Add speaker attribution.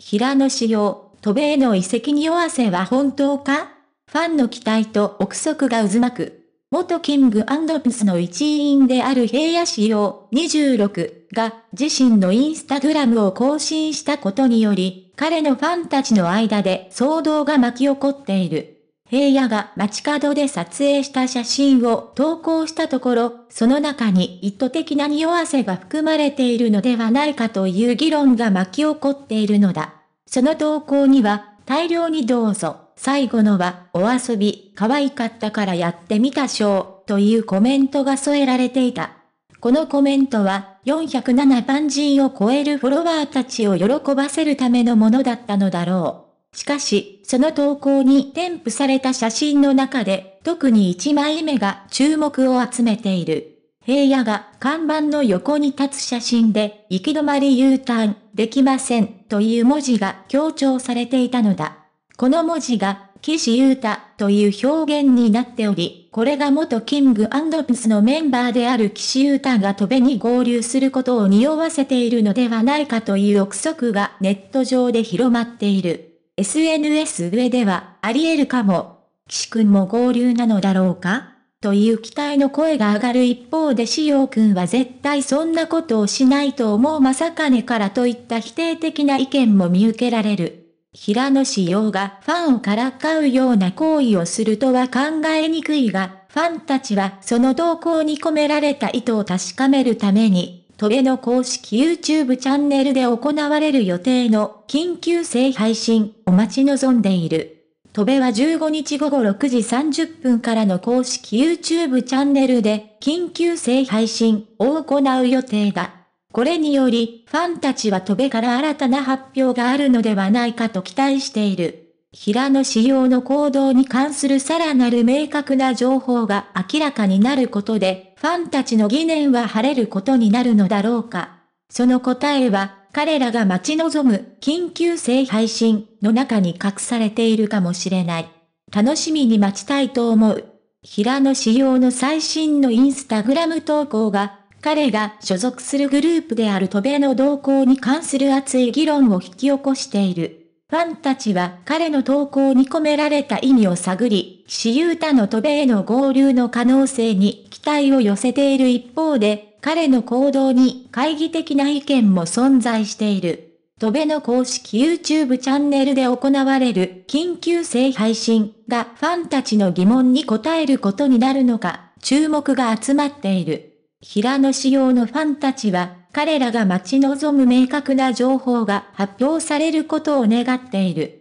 Speaker 1: 平野紫耀、渡米の遺跡に弱せは本当かファンの期待と憶測が渦巻く。元キングプスの一員である平野紫耀26が自身のインスタグラムを更新したことにより、彼のファンたちの間で騒動が巻き起こっている。平野が街角で撮影した写真を投稿したところ、その中に意図的な匂わせが含まれているのではないかという議論が巻き起こっているのだ。その投稿には、大量にどうぞ、最後のは、お遊び、可愛かったからやってみたしょう、というコメントが添えられていた。このコメントは、407万人を超えるフォロワーたちを喜ばせるためのものだったのだろう。しかし、その投稿に添付された写真の中で、特に1枚目が注目を集めている。平野が看板の横に立つ写真で、行き止まり U ターンできませんという文字が強調されていたのだ。この文字が、岸優太という表現になっており、これが元キングプスのメンバーである岸優太が飛べに合流することを匂わせているのではないかという憶測がネット上で広まっている。SNS 上ではあり得るかも。岸くんも合流なのだろうかという期待の声が上がる一方で潮おくんは絶対そんなことをしないと思うまさかねからといった否定的な意見も見受けられる。平野紫耀がファンをからかうような行為をするとは考えにくいが、ファンたちはその動向に込められた意図を確かめるために、戸辺の公式 YouTube チャンネルで行われる予定の緊急性配信を待ち望んでいる。戸辺は15日午後6時30分からの公式 YouTube チャンネルで緊急性配信を行う予定だ。これにより、ファンたちは戸辺から新たな発表があるのではないかと期待している。平野仕様の行動に関するさらなる明確な情報が明らかになることで、ファンたちの疑念は晴れることになるのだろうか。その答えは、彼らが待ち望む緊急性配信の中に隠されているかもしれない。楽しみに待ちたいと思う。平野仕様の最新のインスタグラム投稿が、彼が所属するグループである戸部の動向に関する熱い議論を引き起こしている。ファンたちは彼の投稿に込められた意味を探り、岸優たの渡米への合流の可能性に期待を寄せている一方で、彼の行動に懐疑的な意見も存在している。ドベの公式 YouTube チャンネルで行われる緊急性配信がファンたちの疑問に答えることになるのか注目が集まっている。平野仕様のファンたちは彼らが待ち望む明確な情報が発表されることを願っている。